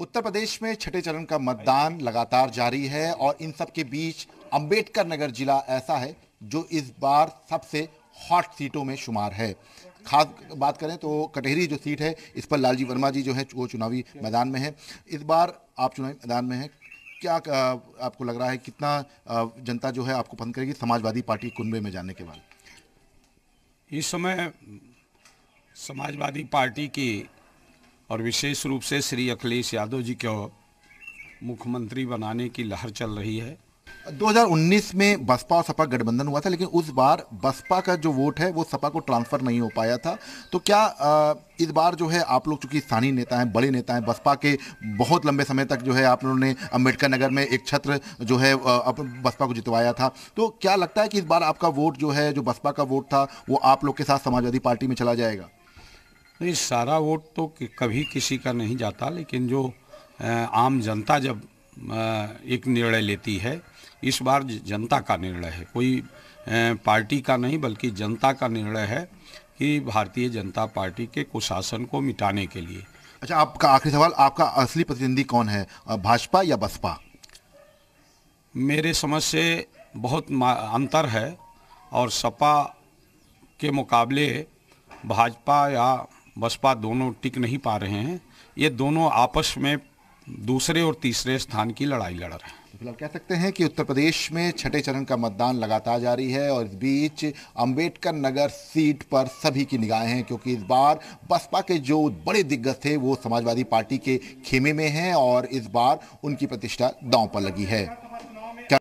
उत्तर प्रदेश में छठे चरण का मतदान लगातार जारी है और इन सब के बीच अंबेडकर नगर जिला ऐसा है जो इस बार सबसे हॉट सीटों में शुमार है खास बात करें तो कटहरी जो सीट है इस पर लालजी वर्मा जी जो है वो चुनावी मैदान में है इस बार आप चुनावी मैदान में हैं क्या आपको लग रहा है कितना जनता जो है आपको पसंद करेगी समाजवादी पार्टी कुनबे में जाने के बाद इस समय समाजवादी पार्टी की और विशेष रूप से श्री अखिलेश यादव जी को मुख्यमंत्री बनाने की लहर चल रही है 2019 में बसपा और सपा गठबंधन हुआ था लेकिन उस बार बसपा का जो वोट है वो सपा को ट्रांसफर नहीं हो पाया था तो क्या इस बार जो है आप लोग चूंकि स्थानीय नेता हैं बड़े नेता हैं बसपा के बहुत लंबे समय तक जो है आप लोगों ने अम्बेडकर नगर में एक छत्र जो है बसपा को जितवाया था तो क्या लगता है कि इस बार आपका वोट जो है जो बसपा का वोट था वो आप लोग के साथ समाजवादी पार्टी में चला जाएगा नहीं सारा वोट तो कि, कभी किसी का नहीं जाता लेकिन जो आम जनता जब एक निर्णय लेती है इस बार जनता का निर्णय है कोई पार्टी का नहीं बल्कि जनता का निर्णय है कि भारतीय जनता पार्टी के कुशासन को मिटाने के लिए अच्छा आपका आखिरी सवाल आपका असली प्रतिनिधि कौन है भाजपा या बसपा मेरे समझ से बहुत अंतर है और सपा के मुकाबले भाजपा या बसपा दोनों टिक नहीं पा रहे हैं ये दोनों आपस में दूसरे और तीसरे स्थान की लड़ाई लड़ रहे हैं फिलहाल कह सकते हैं कि उत्तर प्रदेश में छठे चरण का मतदान लगातार जारी है और इस बीच अंबेडकर नगर सीट पर सभी की निगाहें हैं क्योंकि इस बार बसपा के जो बड़े दिग्गज थे वो समाजवादी पार्टी के खेमे में हैं और इस बार उनकी प्रतिष्ठा दांव पर लगी है